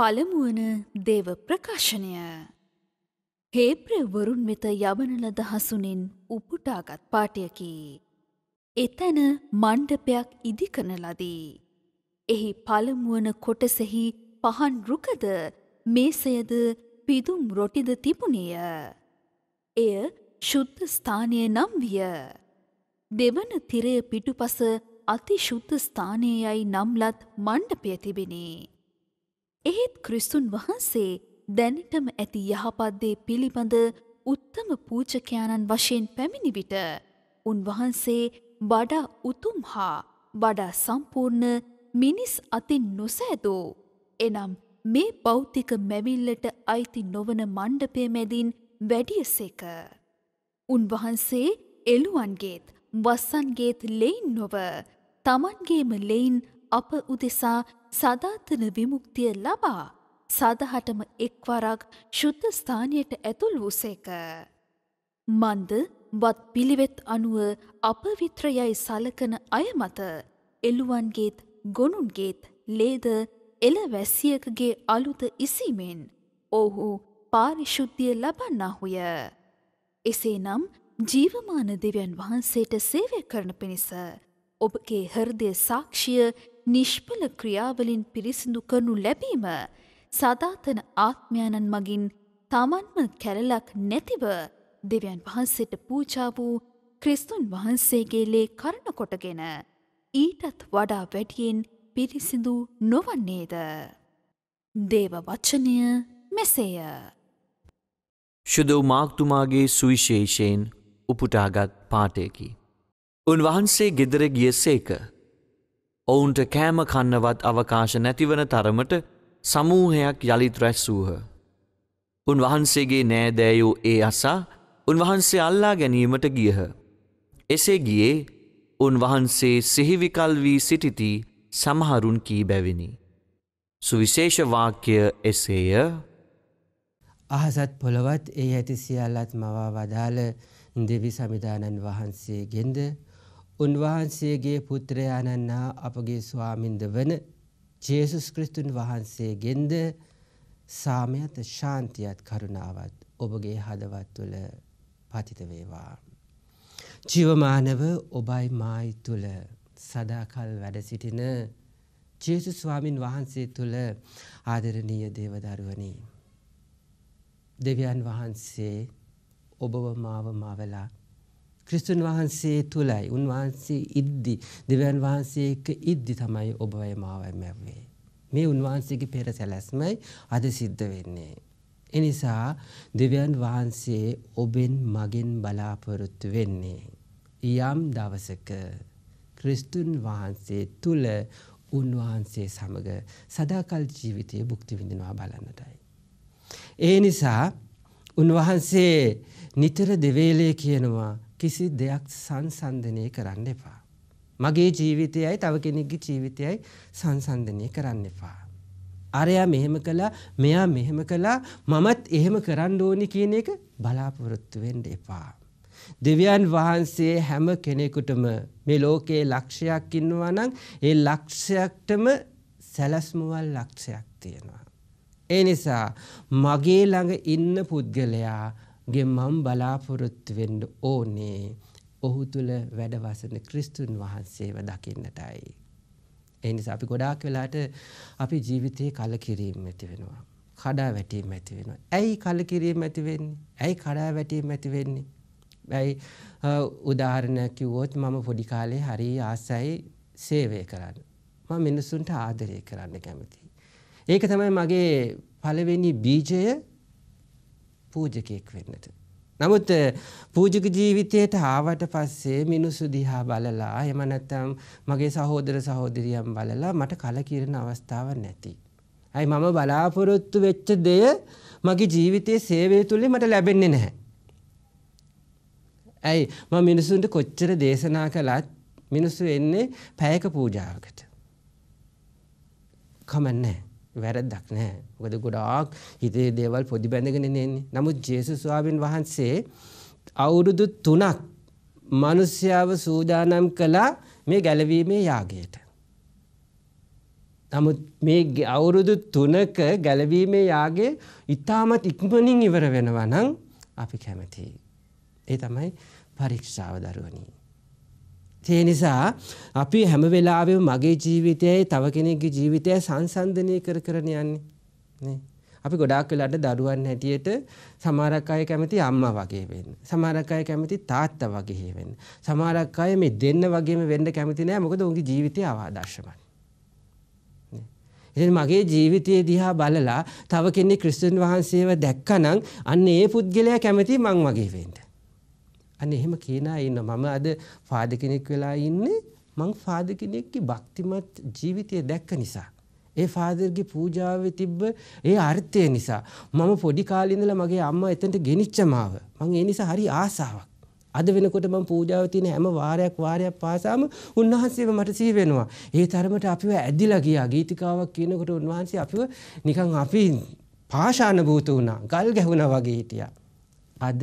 පළමුුවන දේව ප්‍රකාශනය. හේප්‍රවරුන් වෙත යවනල දහසුනින් උපුටාගත් පාටයකි. එතැන මණ්ඩපයක් ඉදිකන ලදී. එහි පළමුුවන කොටසෙහි පහන් රුකද මේසයද පිදුම් රොටිද තිබුණේය. එය ශුද්ධ ස්ථානය නම් විය. දෙවන තිරය පිටුපස අති ශුද්ධ ස්ථානයයි නම්ලත් මණ්ඩපය තිබිණේ. එහෙත් ක්‍රිස්තුන් වහන්සේ දැනටම ඇති යහපත්දේ පිළිබඳ උත්තම පූජකයාණන් වශයෙන් පැමිණිවිට උන්වහන්සේ බඩා උතුම් හා බඩා සම්පූර්ණ මිනිස් අතින් නොසෑදෝ එනම් මේ බෞතික මැවිල්ලට අයිති නොවන මණ්ඩපය මැදින් වැඩිය සේක. උන්වහන්සේ එළුවන්ගේත් වස්සන්ගේත් ලෙයින් නොව තමන්ගේම ලෙයින් අප උදෙසා සධාතන විමුක්තිය ලබා සදහටම එක්වරක් ශුද්ධ ස්ථානයට ඇතුල් වූසේක. මන්ද වත් පිළිවෙත් අනුව අපවිත්‍රයයි සලකන අය මත එළුවන්ගේත් ගොනුන්ගේත් ලේද එල වැසියකගේ අලුත ඉසීමෙන් ඔහු පාරිශුද්ධිය ලබන්නාහුය. එසේනම් ජීවමාන දෙවියන් වහන්සේට සේවය කරන පිණිස ඔබගේ හර්දය සාක්ෂිය නිෂ්පල ක්‍රියාවලින් පිරිසිදු කරනු ලැබීම සදාතන ආත්මයාණන් මගින් තමන්ම කැරලක් නැතිව දෙවියන් වහන්සේට පූජා වූ ක්‍රිස්තුන් වහන්සේගේ ලේ කරන කොටගෙන ඊටත් වඩා වැඩියෙන් පිරිසිදු නොවන්නේද. දේව වච්චනය මෙසේය. ශුදෝ මාක්තුමාගේ සුවිශේෂයෙන් උපුටාගත් පාටයකි. උන්වහන්සේ ගෙදර ගිය සේක ඔවුන්ට කෑම කන්නවත් අවකාශ නැතිවන තරමට සමූහයක් යළිත් රැස්සූහ. උන්වහන්සේගේ නෑදෑයෝ ඒ අසා උන්වහන්සේ අල්ලා ගැනීමට ගියහ. එසේ ගියේ උන්වහන්සේ සිහිවිකල් වී සිටිති සමහරුන් කී බැවිනි. සුවිශේෂවාක්‍ය එසේය අහසත් පොළොවත් ඒ ඇති සියල්ලත් මවා වදාළ දෙවි සමිධානන් වහන්සේ ගෙන්ද උන්වහන්සේගේ පුත්‍රයාණන්නා අපගේ ස්වාමින්ද වන ජේසුස් ක්‍රිස්තුන් වහන්සේගෙන්ද සාමයත ශාන්තියත් කරුණාවත් ඔබගේ හදවත් තුළ පතිතවේවා. ජීවමානව ඔබයි මායි තුළ සදාකල් වැඩසිටින ජේසු ස්වාමින් වහන්සේ තුළ ආදරණීය දේවදරුවනී. දෙවියන් වහන්සේ ඔබව මාව මවලා ක්‍රිස්තුන් වහන්සේ තුලයි උන්වහන්සේ ඉද්දි දෙවියන් වහන්සේ එක්ක ඉද්දි තමයි ඔබවයි මාවයි මැව්වේ. මේ උන්වහන්සේගේ පෙර සැලැස්මයි අද සිද්ධ වෙන්නේ. එනිසා දෙවියන් වහන්සේ ඔබෙන් මගෙන් බලාපොරොත්තු වෙන්නේ. යම් දවසක ක්‍රිස්තුන් වහන්සේ තුල උන්වහන්සේ සමග සදාකල් ජීවිතයේ භුක්ති විඳිනවා බලන්නටයි. ඒ නිසා උන්වහන්සේ නිතර දෙවේලේ කියනවා කිසි දෙයක් සංසන්දනය කරන්න එපා. මගේ ජීවිතයයි තව කෙනෙක්ගේ ජීවිතයයි සංසන්දනය කරන්න එපා. අරයා මෙහෙම කළා මෙයා මෙහෙම කළා මමත් එහෙම කරන්න ඕනි කියන එක බලාපොරොත්තු වෙන්න එපා. දෙවියන් වහන්සේ හැම කෙනෙකුටම මේ ලෝකයේ ලක්ෂයක් ඉන්නවා නම් ඒ ලක්ෂයක්ටම සැලස්මුවල් ලක්ෂයක් තියෙනවා. ඒ නිසා මගේ ළඟ ඉන්න පුද්ගලයා ගේ මම් බලාපොරොත්තු වෙන්න ඕනේ ඔහු තුළ වැඩවසන ක්‍රිස්තුන් වහන්සේව දකින්නටයි. ඒ නිසා අපි ගොඩාක් වෙලාට අපි ජීවිතයේ කලකිරීම ඇති වෙනවා. කඩා වැටීම ඇති වෙනවා. ඇයි කලකිරීම ඇති වෙන්නේ? ඇයි කඩා වැටීම ඇති වෙන්නේ? ඇයි උදාහරණ කිව්වොත් මම පොඩි කාලේ හරි ආසයි සේවය කරන්න. මම මිනිස්සුන්ට ආදරය කරන්න කැමතියි. ඒක තමයි මගේ පළවෙනි බීජය පූජකයෙක් වෙන්නට. නමුත් පූජක ජීවිතයට ආවට පස්සේ මිනිස්සු දිහා බලලා එම නැත්තම් මගේ සහෝදර සහෝදරියම් බලලා මට කලකිරෙන අවස්ථාවක් නැති. අයි මම බලාපොරොත්තු වෙච්ච දෙය මගේ ජීවිතයේ සේවය තුලේ මට ලැබෙන්නේ නැහැ. ඇයි මම මිනිසුන්ට කොච්චර දේශනා කළත් මිනිස්සු එන්නේ පැයක පූජාවකට. කමන්නේ නැහැ. වැරද්දක් නැහැ. මොකද ගොඩාක් හිතේ දේවල් පොඩි බැඳගෙන ඉන්නේ. නමුත් ජේසුස් වහන්සේ අවුරුදු 3ක් මිනිස්යාව සූදානම් කළා මේ ගැලවීමේ යාගයට. නමුත් මේ අවුරුදු 3ක ගැලවීමේ යාගය ඊටමත් ඉක්මනින් ඉවර වෙනවා නම් අපි කැමතියි. ඒ තමයි පරීක්ෂාව දරුවනි. ඒ නිසා අපි හැම වෙලාවෙම මගේ ජීවිතයයි තව කෙනෙක්ගේ ජීවිතය සංසන්දනය කර කරන යන්නේ. නේ. අපි ගොඩාක් වෙලාට දරුවන් හැටියට සමහරක් අය කැමති අම්මා වගේ වෙන්න. සමහරක් අය කැමති තාත්තා වගේ වෙන්න. සමහරක් අය මේ දෙන්න වගේම වෙන්න කැමති නෑ මොකද උන්ගේ ජීවිතය අවාදර්ශමයි. ඉතින් මගේ ජීවිතය දිහා බලලා තව කෙනෙක් ක්‍රිස්තුන් වහන්සේව දැක්කනම් අන්න ඒ පුද්ගලයා කැමති මං වගේ වෙන්න. අන්න එහෙම කියන අය ඉන්නවා. මම අද ෆාදර් කෙනෙක් වෙලා ඉන්නේ. මං ෆාදර් කෙනෙක්ගේ භක්තිමත් ජීවිතය දැක්ක නිසා. ඒ ෆාදර්ගේ පූජාවේ තිබ්බ ඒ අර්ථය නිසා මම පොඩි කාලේ ඉඳලා මගේ අම්මා එතනට ගෙනිච්ච මාව. මං ඒ නිසා හරි ආසාවක්. අද වෙනකොට මම පූජාව තියෙන හැම වාරයක් වාරයක් පාසාම උන්වහන්සේව මට සිහි වෙනවා. ඒ තරමට අපිව ඇදිලා ගියා. ගීතිකාවක් කියනකොට උන්වහන්සේ අපිව නිකන් අපි පාෂාණ භූත වුණා. ගල් ගැහුණා වගේ හිටියා. අද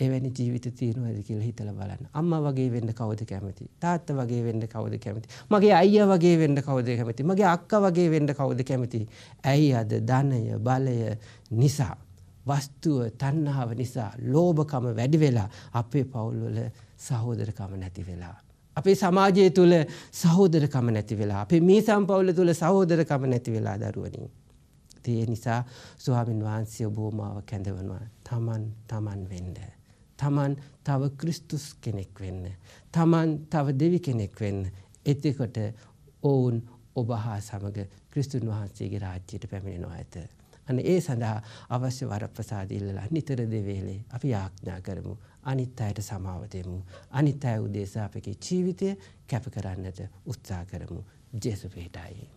එවැනි ජීවිත තියෙනවද කියලා හිතලා බලන්න. අම්මා වගේ වෙන්න කවුද කැමති? තාත්තා වගේ වෙන්න කවුද කැමති? මගේ අයියා වගේ වෙන්න කවුද කැමති? මගේ අක්කා වගේ වෙන්න කවුද කැමති? ඇයි අද ධනය, බලය නිසා වස්තුව තණ්හාව නිසා ලෝභකම වැඩි වෙලා අපේ පවුල්වල සහෝදරකම නැති වෙලා අපේ සමාජය තුළ සහෝදරකම නැති වෙලා අපේ මීසම් පවුල තුළ සහෝදරකම නැති වෙලා දරුවනි. ඒ නිසා ස්වාමින් වහන්සේ ඔබෝමාව කැඳවනවා තමන් තමන් වෙන්න. තමන් තව ක්‍රිස්තුස් කෙනෙක් වෙන්න. තමන් තව දෙවි කෙනෙක් වෙන්න. එතකොට ඔවුන් ඔබ හා සමග ක්‍රිස්තුන් වහන්සේගේ රාජ්‍යයට පැමිණෙනවා ඇත. අන ඒ සඳහා අවශ්‍ය වරප්‍රසාද ඉල්ලලා නිතර දෙවේලේ අපි යාඥා කරමු. අනිත් අයට සමාව දෙමු. අනිත් අය උදෙසා අපගේ ජීවිතය කැප කරන්නට උත්සාහ කරමු. ජේසුස් පිටයි.